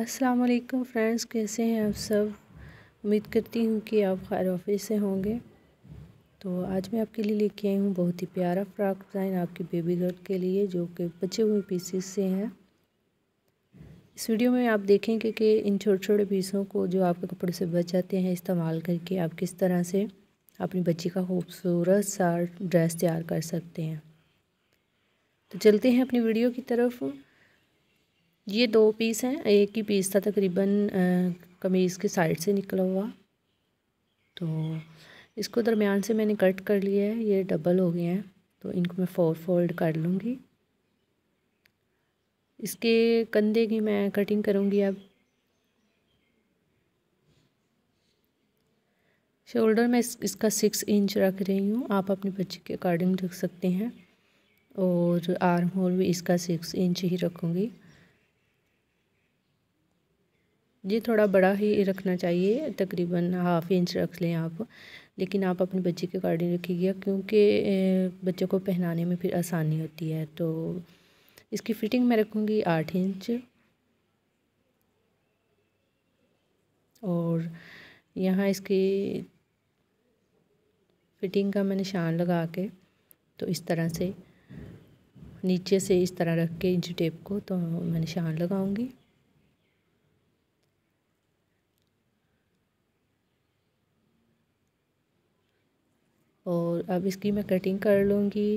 अस्सलाम वालेकुम फ्रेंड्स कैसे हैं आप सब उम्मीद करती हूँ कि आप खैर ऑफिस से होंगे तो आज मैं आपके लिए लेके आई हूँ बहुत ही प्यारा फ्रॉक डिज़ाइन आपकी बेबी गर्ल के लिए जो कि बचे हुए पीसीस से हैं इस वीडियो में आप देखेंगे कि इन छोटे छोटे पीसों को जो आपके कपड़े से बच जाते हैं इस्तेमाल करके आप किस तरह से अपनी बच्ची का खूबसूरत सा ड्रेस तैयार कर सकते हैं तो चलते हैं अपनी वीडियो की तरफ ये दो पीस हैं एक ही पीस था तकरीबन कमीज़ के साइड से निकला हुआ तो इसको दरमियान से मैंने कट कर लिया है ये डबल हो गए हैं तो इनको मैं फोर फोल्ड कर लूँगी इसके कंधे की मैं कटिंग करूँगी अब शोल्डर में इस, इसका सिक्स इंच रख रही हूँ आप अपने बच्चे के अकॉर्डिंग रख सकते हैं और आर्म होल भी इसका सिक्स इंच ही रखूँगी ये थोड़ा बड़ा ही रखना चाहिए तकरीबन हाफ इंच रख लें आप लेकिन आप अपने बच्चे के अकॉर्डिंग रखिएगा क्योंकि बच्चों को पहनाने में फिर आसानी होती है तो इसकी फ़िटिंग मैं रखूँगी आठ इंच और यहाँ इसकी फिटिंग का मैं निशान लगा के तो इस तरह से नीचे से इस तरह रख के इंच टेप को तो मैं निशान लगाऊंगी और अब इसकी मैं कटिंग कर लूँगी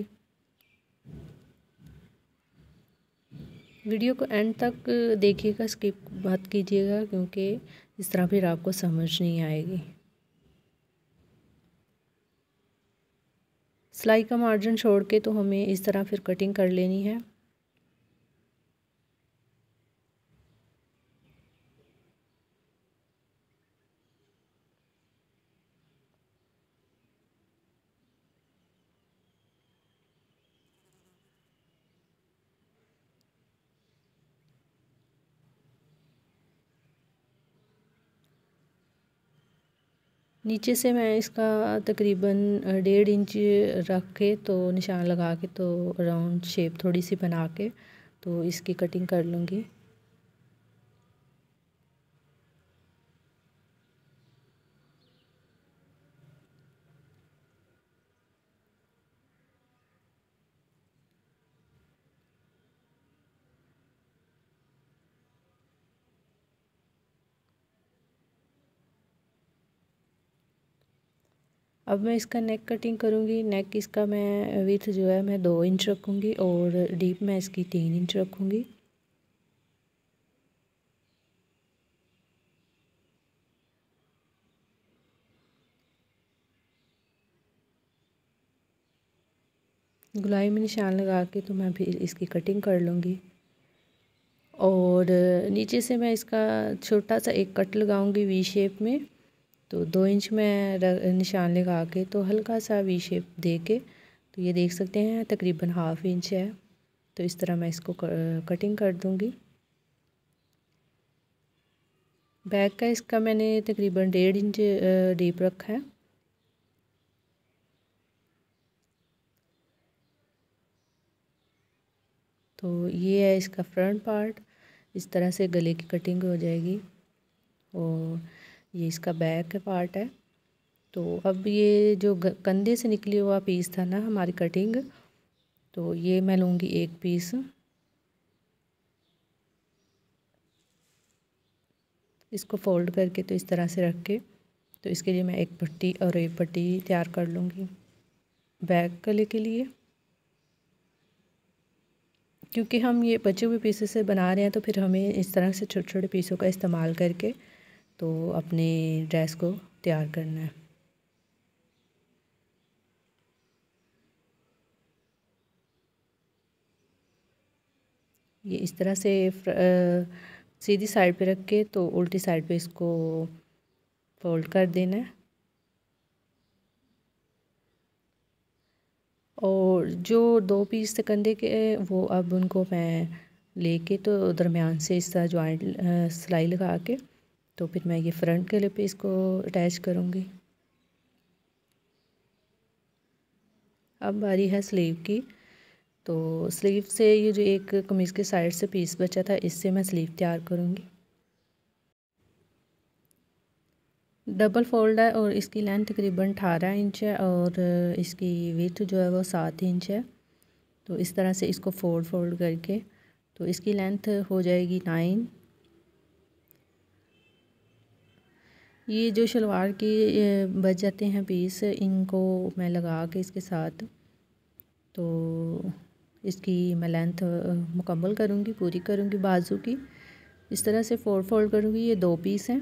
वीडियो को एंड तक देखिएगा स्किप बात कीजिएगा क्योंकि इस तरह फिर आपको समझ नहीं आएगी सिलाई का मार्जिन छोड़ के तो हमें इस तरह फिर कटिंग कर लेनी है नीचे से मैं इसका तकरीबन डेढ़ इंच रख के तो निशान लगा के तो राउंड शेप थोड़ी सी बना के तो इसकी कटिंग कर लूँगी अब मैं इसका नेक कटिंग करूँगी नेक इसका मैं विथ जो है मैं दो इंच रखूँगी और डीप मैं इसकी तीन इंच रखूँगी गुलाई में निशान लगा के तो मैं फिर इसकी कटिंग कर लूँगी और नीचे से मैं इसका छोटा सा एक कट लगाऊंगी वी शेप में तो दो इंच में निशान लगा के तो हल्का सा वी शेप दे के तो ये देख सकते हैं तकरीबन हाफ इंच है तो इस तरह मैं इसको कटिंग कर दूँगी बैक का इसका मैंने तकरीबन डेढ़ इंच डीप रखा है तो ये है इसका फ्रंट पार्ट इस तरह से गले की कटिंग हो जाएगी और ये इसका बैक पार्ट है तो अब ये जो कंधे से निकली हुआ पीस था ना हमारी कटिंग तो ये मैं लूँगी एक पीस इसको फोल्ड करके तो इस तरह से रख के तो इसके लिए मैं एक पट्टी और एक पट्टी तैयार कर लूँगी बैक गले के लिए क्योंकि हम ये बचे हुए पीसेस से बना रहे हैं तो फिर हमें इस तरह से छोटे छोटे पीसों का इस्तेमाल करके तो अपने ड्रेस को तैयार करना है ये इस तरह से सीधी साइड पे रख के तो उल्टी साइड पे इसको फोल्ड कर देना है और जो दो पीस कंधे के वो अब उनको मैं लेके तो दरमियान से इस तरह ज्वाइंट सिलाई लगा के तो फिर मैं ये फ्रंट के लिए पे इसको अटैच करूँगी अब बारी है स्लीव की तो स्लीव से ये जो एक कमीज़ के साइड से पीस बचा था इससे मैं स्लीव तैयार करूँगी डबल फोल्ड है और इसकी लेंथ तकरीबन अठारह इंच है और इसकी विथ जो है वो सात इंच है तो इस तरह से इसको फोल्ड फोल्ड करके तो इसकी लेंथ हो जाएगी नाइन ये जो शलवार के बच जाते हैं पीस इनको मैं लगा के इसके साथ तो इसकी मैं लेंथ मुकम्मल करूँगी पूरी करूँगी बाजू की इस तरह से फोल्ड फोल्ड करूँगी ये दो पीस हैं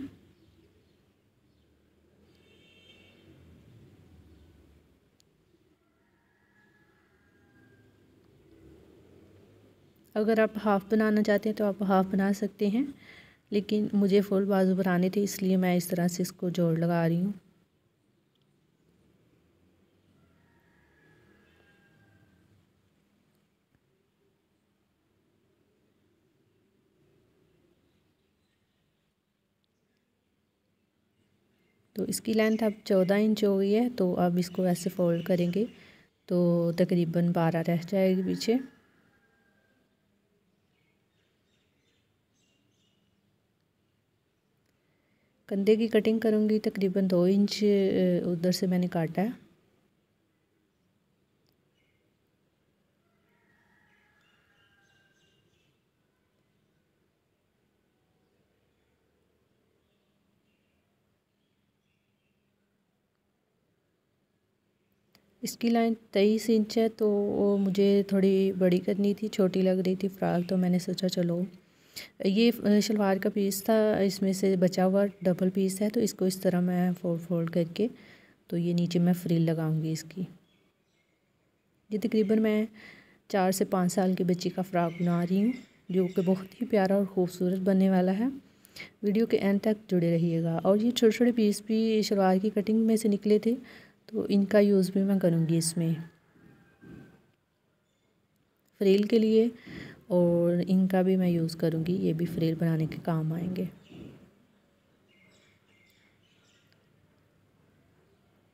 अगर आप हाफ़ बनाना चाहते हैं तो आप हाफ़ बना सकते हैं लेकिन मुझे फुल बाजू बनाने थे इसलिए मैं इस तरह से इसको जोड़ लगा रही हूँ तो इसकी लेंथ अब चौदह इंच हो गई है तो अब इसको ऐसे फोल्ड करेंगे तो तकरीबन बारह रह जाएगी पीछे कंधे की कटिंग करूँगी तकरीबन दो इंच उधर से मैंने काटा है इसकी लाइन तेईस इंच है तो मुझे थोड़ी बड़ी करनी थी छोटी लग रही थी फ्राक तो मैंने सोचा चलो ये शलवार का पीस था इसमें से बचा हुआ डबल पीस है तो इसको इस तरह मैं फोल्ड फोल्ड करके तो ये नीचे मैं फ्रील लगाऊंगी इसकी ये तकरीबन मैं चार से पाँच साल के बच्चे का फ़्राक बना रही हूँ जो कि बहुत ही प्यारा और ख़ूबसूरत बनने वाला है वीडियो के एंड तक जुड़े रहिएगा और ये छोटे छोटे पीस भी शलवार की कटिंग में से निकले थे तो इनका यूज़ भी मैं करूँगी इसमें फ्रील के लिए और इनका भी मैं यूज़ करूँगी ये भी फ्रेल बनाने के काम आएंगे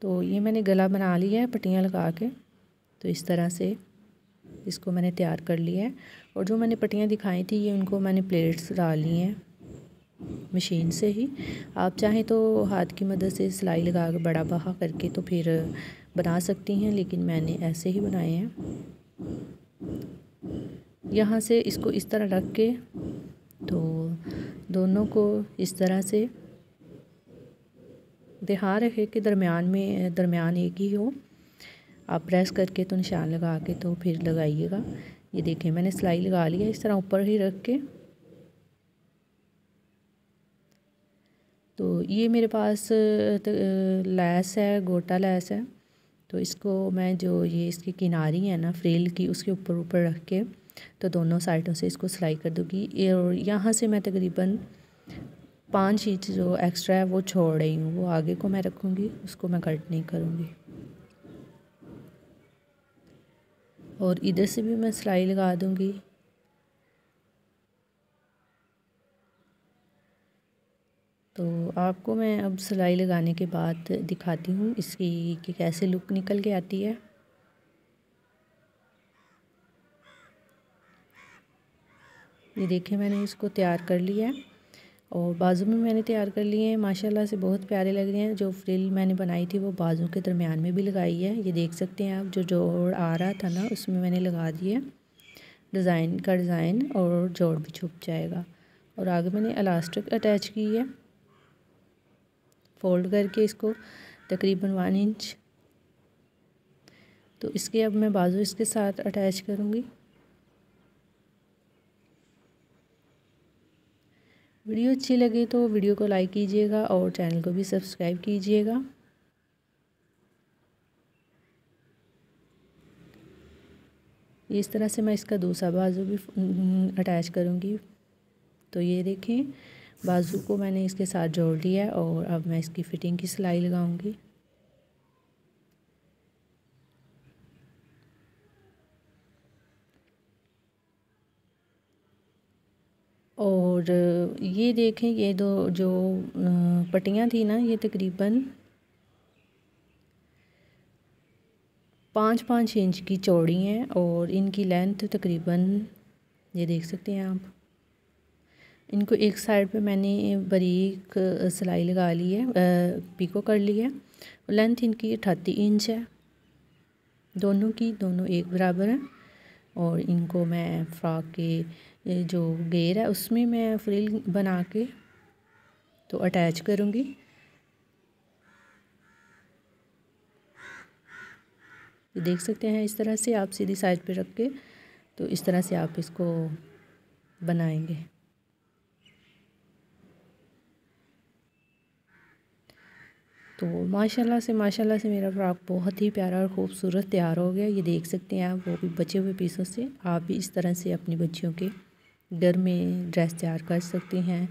तो ये मैंने गला बना लिया है पटियाँ लगा के तो इस तरह से इसको मैंने तैयार कर लिया है और जो मैंने पटियाँ दिखाई थी ये उनको मैंने प्लेट्स डाल ली हैं मशीन से ही आप चाहें तो हाथ की मदद से सिलाई लगा कर बड़ा बहा करके तो फिर बना सकती हैं लेकिन मैंने ऐसे ही बनाए हैं यहाँ से इसको इस तरह रख के तो दोनों को इस तरह से दिखा रहे कि दरमियान में दरमियान एक ही हो आप प्रेस करके तो निशान लगा के तो फिर लगाइएगा ये देखें मैंने सिलाई लगा लिया इस तरह ऊपर ही रख के तो ये मेरे पास लैस है गोटा लैस है तो इसको मैं जो ये इसकी किनारी है ना फ्रेल की उसके ऊपर ऊपर रख के तो दोनों साइडों से इसको सिलाई कर दूँगी और यहाँ से मैं तकरीबन पाँच इंच जो एक्स्ट्रा है वो छोड़ रही हूँ वो आगे को मैं रखूँगी उसको मैं कट नहीं करूँगी और इधर से भी मैं सिलाई लगा दूँगी तो आपको मैं अब सिलाई लगाने के बाद दिखाती हूँ इसकी कि कैसे लुक निकल के आती है ये देखिए मैंने इसको तैयार कर लिया है और बाजू में मैंने तैयार कर लिए हैं माशाल्लाह से बहुत प्यारे लग रहे हैं जो फ्रिल मैंने बनाई थी वो बाजू के दरमियान में भी लगाई है ये देख सकते हैं आप जो जोड़ आ रहा था ना उसमें मैंने लगा दिया डिज़ाइन का डिज़ाइन और जोड़ भी छुप जाएगा और आगे मैंने अलास्टिक अटैच की है फोल्ड करके इसको तकरीबन वन इंच तो इसके अब मैं बाजू इसके साथ अटैच करूँगी वीडियो अच्छी लगे तो वीडियो को लाइक कीजिएगा और चैनल को भी सब्सक्राइब कीजिएगा इस तरह से मैं इसका दूसरा बाजू भी अटैच हम्म, करूँगी तो ये देखें बाजू को मैंने इसके साथ जोड़ लिया और अब मैं इसकी फ़िटिंग की सिलाई लगाऊँगी और ये देखें ये दो जो पट्टियाँ थी ना ये तकरीबन पाँच पाँच इंच की चौड़ी हैं और इनकी लेंथ तकरीबन ये देख सकते हैं आप इनको एक साइड पे मैंने बारीक सिलाई लगा ली है पीको कर ली है लेंथ इनकी अठाती इंच है दोनों की दोनों एक बराबर हैं और इनको मैं फ्रॉक के ये जो गेयर है उसमें मैं फ्रिल बना के तो अटैच करूँगी देख सकते हैं इस तरह से आप सीधी साइड पे रख के तो इस तरह से आप इसको बनाएंगे तो माशाल्लाह से माशाल्लाह से मेरा फ्रॉक बहुत ही प्यारा और ख़ूबसूरत तैयार हो गया ये देख सकते हैं आप वो भी बचे हुए पीसों से आप भी इस तरह से अपनी बच्चियों के डर में ड्रेस तैयार कर सकती हैं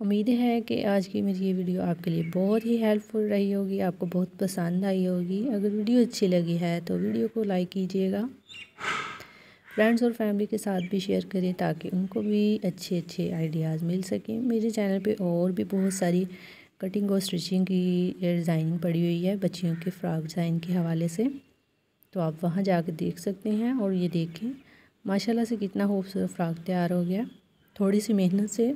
उम्मीद है कि आज की मेरी ये वीडियो आपके लिए बहुत ही हेल्पफुल रही होगी आपको बहुत पसंद आई होगी अगर वीडियो अच्छी लगी है तो वीडियो को लाइक कीजिएगा फ्रेंड्स और फैमिली के साथ भी शेयर करें ताकि उनको भी अच्छे अच्छे आइडियाज़ मिल सकें मेरे चैनल पे और भी बहुत सारी कटिंग और स्टिचिंग की डिज़ाइनिंग पड़ी हुई है बच्चियों के फ्रॉक डिज़ाइन के हवाले से तो आप वहाँ जा देख सकते हैं और ये देखें माशाल्लाह से कितना खूबसूरत फ्रॉक तैयार हो गया थोड़ी सी मेहनत से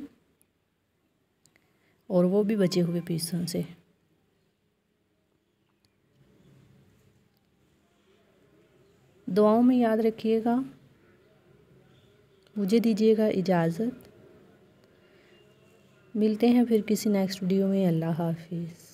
और वो भी बचे हुए पीसों से दुआओं में याद रखिएगा मुझे दीजिएगा इजाज़त मिलते हैं फिर किसी नेक्स्ट वीडियो में अल्लाह हाफिज़